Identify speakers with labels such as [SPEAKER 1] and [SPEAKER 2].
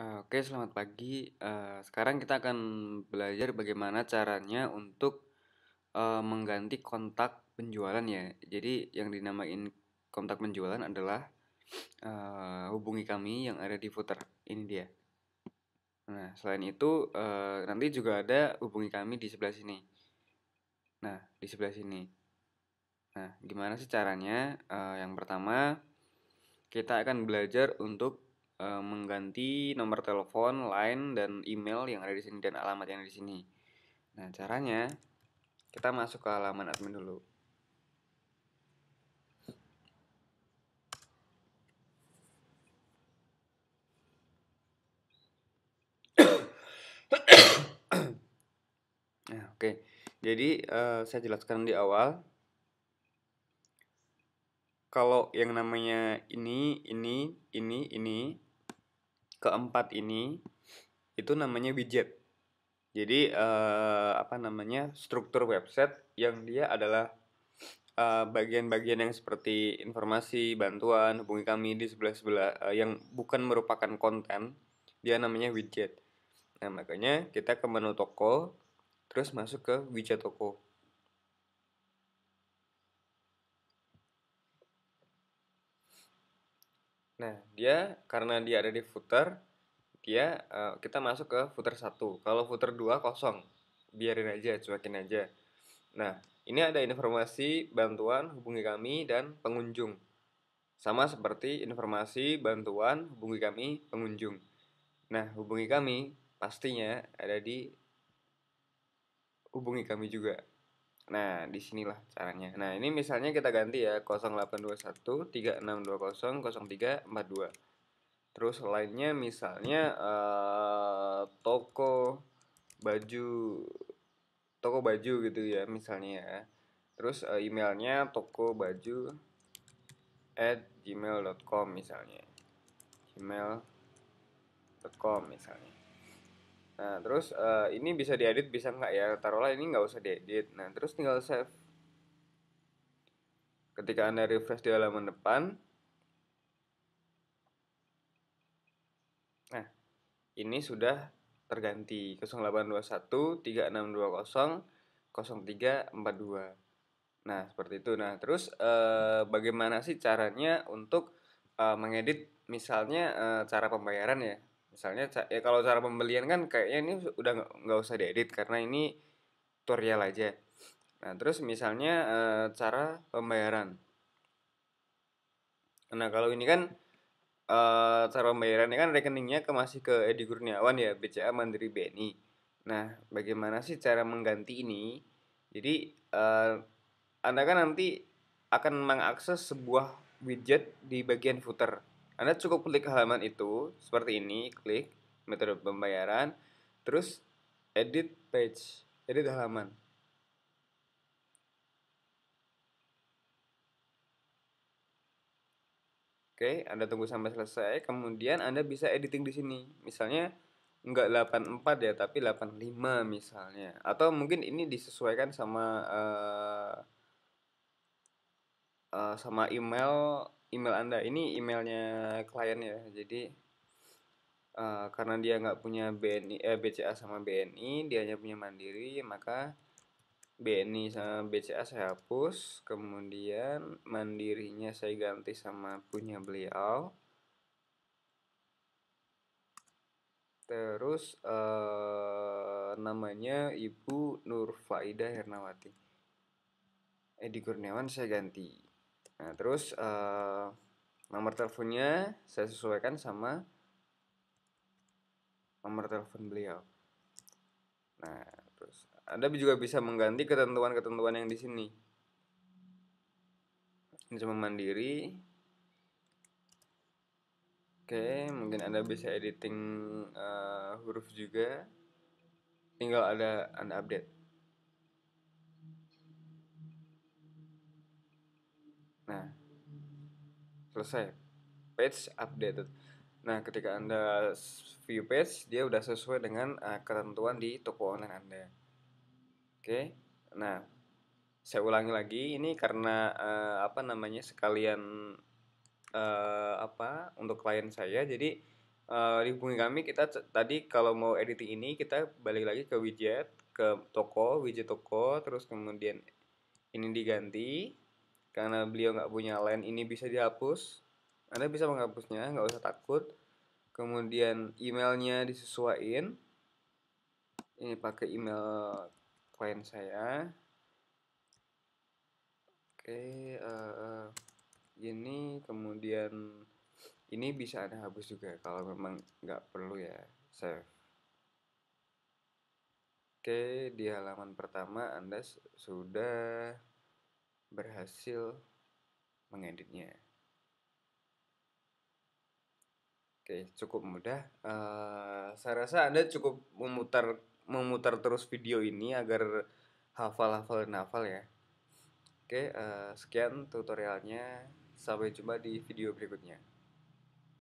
[SPEAKER 1] Eh, oke, selamat pagi. Eh, sekarang kita akan belajar bagaimana caranya untuk eh, mengganti kontak penjualan ya. Jadi yang dinamain kontak penjualan adalah hubungi kami yang ada di footer. Ini dia. Nah, selain itu nanti juga ada hubungi kami di sebelah sini. Nah, di sebelah sini. Nah, gimana sih caranya? yang pertama, kita akan belajar untuk uh, mengganti nomor telepon, line, dan email yang ada di sini dan alamat yang ada di sini. Nah, caranya kita masuk ke halaman admin dulu. nah, oke. Okay. Jadi uh, saya jelaskan di awal kalau yang namanya ini, ini, ini, ini keempat ini itu namanya widget. Jadi uh, apa namanya struktur website yang dia adalah bagian eh, bagian-bagian yang seperti informasi, bantuan, hubungi kami di sebelah sebelah uh, yang bukan merupakan konten, dia namanya widget. Nah makanya kita ke menu toko, terus masuk ke widget toko. Nah, dia karena dia ada di footer, dia uh, kita masuk ke footer 1. Kalau footer 2 kosong. Biarin aja, cuekin aja. Nah, ini ada informasi bantuan hubungi kami dan pengunjung. Sama seperti informasi bantuan hubungi kami pengunjung. Nah, hubungi kami pastinya ada di hubungi kami juga. Nah, disinilah caranya. Nah, ini misalnya kita ganti ya 0821 3620 0342. Terus lainnya misalnya uh, toko baju toko baju gitu ya misalnya ya. Terus uh, emailnya toko baju at gmail.com misalnya. gmail.com misalnya. Nah, terus uh, ini bisa diedit bisa nggak ya? Taruhlah ini nggak usah diedit. Nah, terus tinggal save. Ketika Anda refresh di halaman depan. Nah, ini sudah terganti 0821 3620 0342. Nah, seperti itu. Nah, terus uh, bagaimana sih caranya untuk uh, mengedit misalnya uh, cara pembayaran ya? misalnya ya kalau cara pembelian kan kayaknya ini udah nggak usah diedit karena ini tutorial aja nah terus misalnya e, cara pembayaran nah kalau ini kan e, cara ini kan rekeningnya ke masih ke Edi Kurniawan ya BCA Mandiri BNI nah bagaimana sih cara mengganti ini jadi e, anda kan nanti akan mengakses sebuah widget di bagian footer anda cukup klik halaman itu seperti ini, klik metode pembayaran, terus edit page, edit halaman. Oke, Anda tunggu sampai selesai, kemudian Anda bisa editing di sini. Misalnya nggak 84 ya, tapi 85 misalnya. Atau mungkin ini disesuaikan sama uh, uh, sama email email Anda. Ini emailnya klien ya. Jadi uh, karena dia nggak punya BNI, eh, BCA sama BNI, dia hanya punya Mandiri, maka BNI sama BCA saya hapus, kemudian mandirinya saya ganti sama punya beliau. Terus eh, namanya Ibu Nur Faidah Hernawati. Edi Kurniawan saya ganti. Nah, terus uh, nomor teleponnya saya sesuaikan sama nomor telepon beliau. Nah, terus Anda juga bisa mengganti ketentuan-ketentuan yang di sini. Ini cuma mandiri. Oke, mungkin Anda bisa editing uh, huruf juga. Tinggal ada Anda update. Nah, selesai. Page updated. Nah, ketika Anda view page, dia udah sesuai dengan uh, ketentuan di toko online Anda. Oke. Okay? Nah, saya ulangi lagi ini karena uh, apa namanya sekalian uh, apa untuk klien saya. Jadi uh, dihubungi kami kita tadi kalau mau editing ini kita balik lagi ke widget, ke toko, widget toko, terus kemudian ini diganti karena beliau nggak punya line ini bisa dihapus anda bisa menghapusnya nggak usah takut kemudian emailnya disesuaikan ini pakai email klien saya oke uh, ini kemudian ini bisa anda hapus juga kalau memang nggak perlu ya save oke di halaman pertama anda sudah berhasil mengeditnya. Oke, cukup mudah. Uh, saya rasa Anda cukup memutar memutar terus video ini agar hafal-hafal nafal ya. Oke, uh, sekian tutorialnya. Sampai jumpa di video berikutnya.